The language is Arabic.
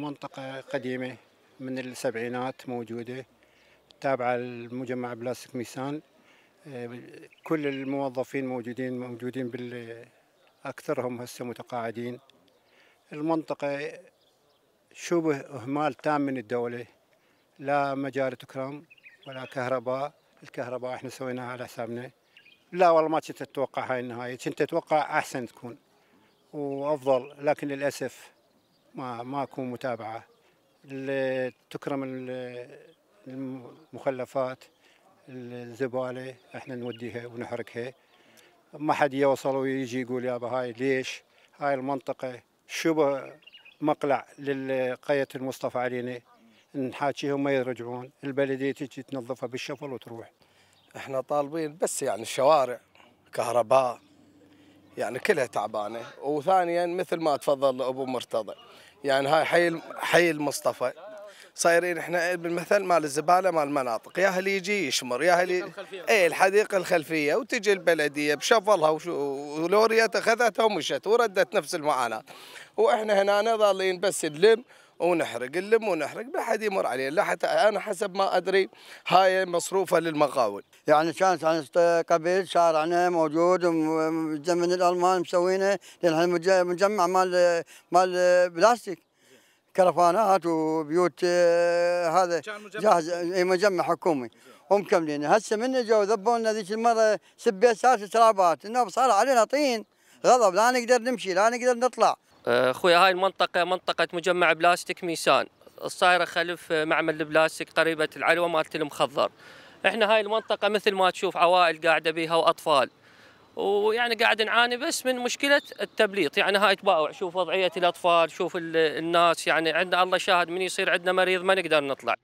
منطقة قديمة من السبعينات موجودة تابعة لمجمع بلاستيك ميسان آه، كل الموظفين موجودين موجودين بال أكثرهم هسه متقاعدين المنطقة شبه إهمال تام من الدولة لا مجاري تكرم ولا كهرباء الكهرباء احنا سويناها على حسابنا لا والله ما كنت اتوقع هاي النهايه كنت اتوقع احسن تكون وافضل لكن للاسف ما ماكو متابعه تكرم المخلفات الزباله احنا نوديها ونحركها ما حد يوصل ويجي يقول يابا هاي ليش هاي المنطقه شبه مقلع للقيه المصطفى علينا نحاكيهم ما يرجعون البلديه تجي تنظفها بالشفل وتروح احنا طالبين بس يعني الشوارع كهرباء يعني كلها تعبانه وثانيا مثل ما تفضل ابو مرتضى يعني هاي حي حي المصطفى صايرين احنا بالمثل مال الزباله مال المناطق يا اللي يجي يشمر يا اللي اي إيه، الحديقه الخلفيه وتجي البلديه بشفلها ولوريات اخذتها ومشت وردت نفس المعاناه واحنا هنا ظالين بس نلم ونحرق نلم ونحرق ما حد يمر عليه لا حتى انا حسب ما ادري هاي مصروفه للمقاول يعني كانت عن قبل شارعنا موجود من الالمان مسوينه لان مجمع مال مال بلاستيك كرفانات وبيوت آه، هذا جاهز مجمع حكومي ومكملين هسه من جو ذبونا ذيك المره سبيت سالفه ترابات انه صار علينا طين غضب لا نقدر نمشي لا نقدر نطلع خويا هاي المنطقة منطقة مجمع بلاستيك ميسان الصايرة خلف معمل البلاستيك قريبة العلوة مالت المخضر احنا هاي المنطقة مثل ما تشوف عوائل قاعدة بيها وأطفال ويعني قاعد نعاني بس من مشكلة التبليط يعني هاي تباوع شوف وضعية الأطفال شوف الناس يعني عندنا الله شاهد من يصير عندنا مريض ما نقدر نطلع